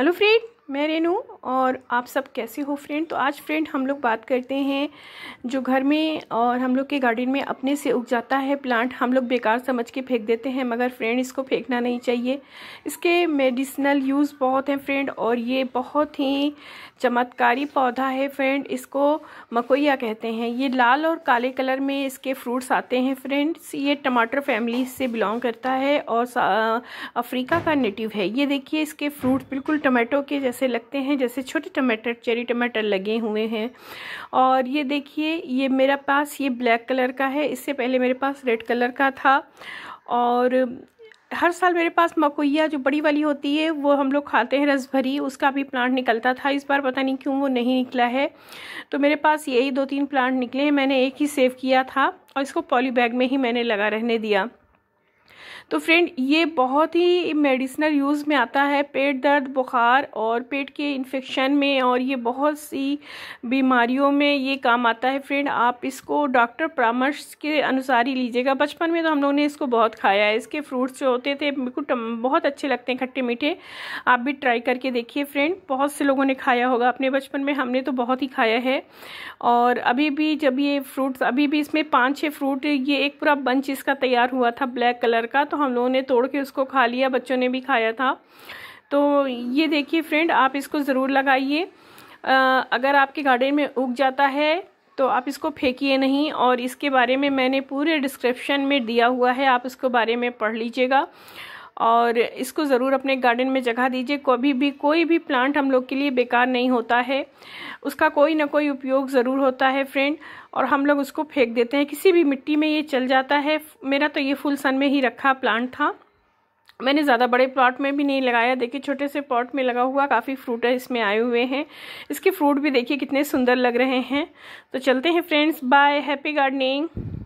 hello friend मैं रेनू और आप सब कैसे हो फ्रेंड तो आज फ्रेंड हम लोग बात करते हैं जो घर में और हम लोग के गार्डन में अपने से उग जाता है प्लांट हम लोग बेकार समझ के फेंक देते हैं मगर फ्रेंड इसको फेंकना नहीं चाहिए इसके मेडिसिनल यूज़ बहुत हैं फ्रेंड और ये बहुत ही चमत्कारी पौधा है फ्रेंड इसको मकोया कहते हैं ये लाल और काले कलर में इसके फ्रूट्स आते हैं फ्रेंड्स ये टमाटर फैमिली से बिलोंग करता है और अफ्रीका का नेटिव है ये देखिए इसके फ्रूट बिल्कुल टमाटो के जैसे से लगते हैं जैसे छोटे टमाटर चेरी टमाटर लगे हुए हैं और ये देखिए ये मेरा पास ये ब्लैक कलर का है इससे पहले मेरे पास रेड कलर का था और हर साल मेरे पास मकोया जो बड़ी वाली होती है वो हम लोग खाते हैं रस भरी उसका भी प्लांट निकलता था इस बार पता नहीं क्यों वो नहीं निकला है तो मेरे पास यही दो तीन प्लांट निकले हैं मैंने एक ही सेव किया था और इसको पॉली बैग में ही मैंने लगा रहने दिया तो फ्रेंड ये बहुत ही मेडिसिनल यूज़ में आता है पेट दर्द बुखार और पेट के इन्फेक्शन में और ये बहुत सी बीमारियों में ये काम आता है फ्रेंड आप इसको डॉक्टर परामर्श के अनुसार ही लीजिएगा बचपन में तो हम लोगों ने इसको बहुत खाया है इसके फ्रूट्स जो होते थे बिल्कुल बहुत अच्छे लगते हैं खट्टे मीठे आप भी ट्राई करके देखिए फ्रेंड बहुत से लोगों ने खाया होगा अपने बचपन में हमने तो बहुत ही खाया है और अभी भी जब ये फ्रूट्स अभी भी इसमें पाँच छः फ्रूट ये एक पूरा बंच इसका तैयार हुआ था ब्लैक कलर का का तो हम लोगों ने तोड़ के उसको खा लिया बच्चों ने भी खाया था तो ये देखिए फ्रेंड आप इसको ज़रूर लगाइए अगर आपके गार्डन में उग जाता है तो आप इसको फेंकिए नहीं और इसके बारे में मैंने पूरे डिस्क्रिप्शन में दिया हुआ है आप उसको बारे में पढ़ लीजिएगा और इसको ज़रूर अपने गार्डन में जगह दीजिए कभी भी कोई भी प्लांट हम लोग के लिए बेकार नहीं होता है उसका कोई ना कोई उपयोग ज़रूर होता है फ्रेंड और हम लोग उसको फेंक देते हैं किसी भी मिट्टी में ये चल जाता है मेरा तो ये फुल सन में ही रखा प्लांट था मैंने ज़्यादा बड़े प्लॉट में भी नहीं लगाया देखिए छोटे से पॉट में लगा हुआ काफ़ी फ्रूट है इसमें आए हुए हैं इसके फ्रूट भी देखिए कितने सुंदर लग रहे हैं तो चलते हैं फ्रेंड्स बाय हैप्पी गार्डनिंग